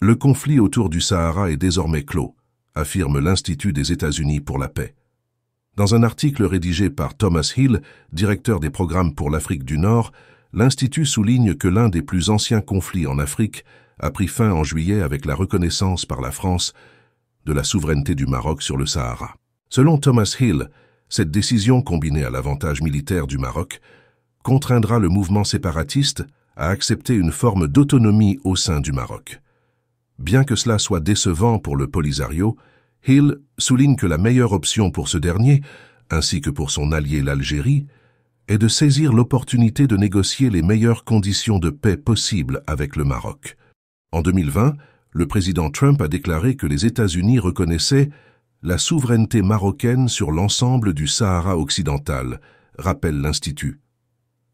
Le conflit autour du Sahara est désormais clos, affirme l'Institut des États-Unis pour la paix. Dans un article rédigé par Thomas Hill, directeur des programmes pour l'Afrique du Nord, l'Institut souligne que l'un des plus anciens conflits en Afrique a pris fin en juillet avec la reconnaissance par la France de la souveraineté du Maroc sur le Sahara. Selon Thomas Hill, cette décision combinée à l'avantage militaire du Maroc contraindra le mouvement séparatiste à accepter une forme d'autonomie au sein du Maroc. Bien que cela soit décevant pour le Polisario, Hill souligne que la meilleure option pour ce dernier, ainsi que pour son allié l'Algérie, est de saisir l'opportunité de négocier les meilleures conditions de paix possibles avec le Maroc. En 2020, le président Trump a déclaré que les États-Unis reconnaissaient la souveraineté marocaine sur l'ensemble du Sahara occidental, rappelle l'Institut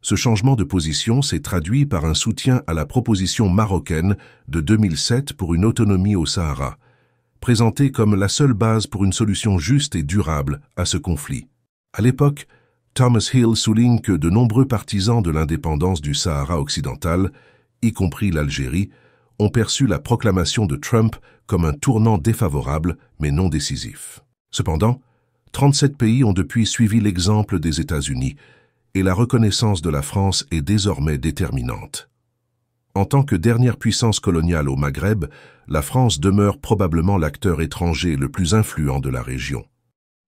ce changement de position s'est traduit par un soutien à la proposition marocaine de 2007 pour une autonomie au Sahara, présentée comme la seule base pour une solution juste et durable à ce conflit. À l'époque, Thomas Hill souligne que de nombreux partisans de l'indépendance du Sahara occidental, y compris l'Algérie, ont perçu la proclamation de Trump comme un tournant défavorable mais non décisif. Cependant, 37 pays ont depuis suivi l'exemple des États-Unis, et la reconnaissance de la France est désormais déterminante. En tant que dernière puissance coloniale au Maghreb, la France demeure probablement l'acteur étranger le plus influent de la région.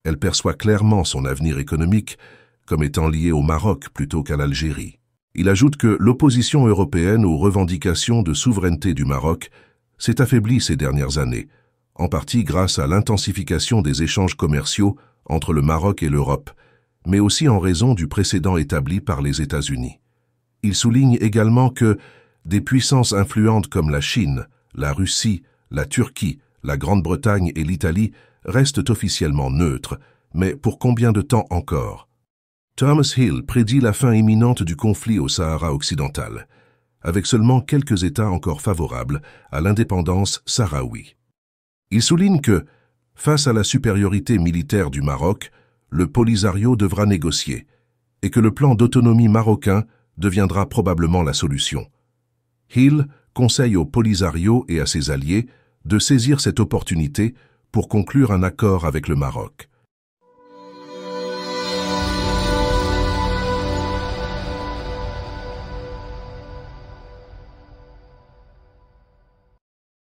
Elle perçoit clairement son avenir économique comme étant lié au Maroc plutôt qu'à l'Algérie. Il ajoute que l'opposition européenne aux revendications de souveraineté du Maroc s'est affaiblie ces dernières années, en partie grâce à l'intensification des échanges commerciaux entre le Maroc et l'Europe, mais aussi en raison du précédent établi par les États-Unis. Il souligne également que des puissances influentes comme la Chine, la Russie, la Turquie, la Grande-Bretagne et l'Italie restent officiellement neutres, mais pour combien de temps encore Thomas Hill prédit la fin imminente du conflit au Sahara occidental, avec seulement quelques États encore favorables à l'indépendance sahraoui. Il souligne que, face à la supériorité militaire du Maroc, le Polisario devra négocier, et que le plan d'autonomie marocain deviendra probablement la solution. Hill conseille au Polisario et à ses alliés de saisir cette opportunité pour conclure un accord avec le Maroc.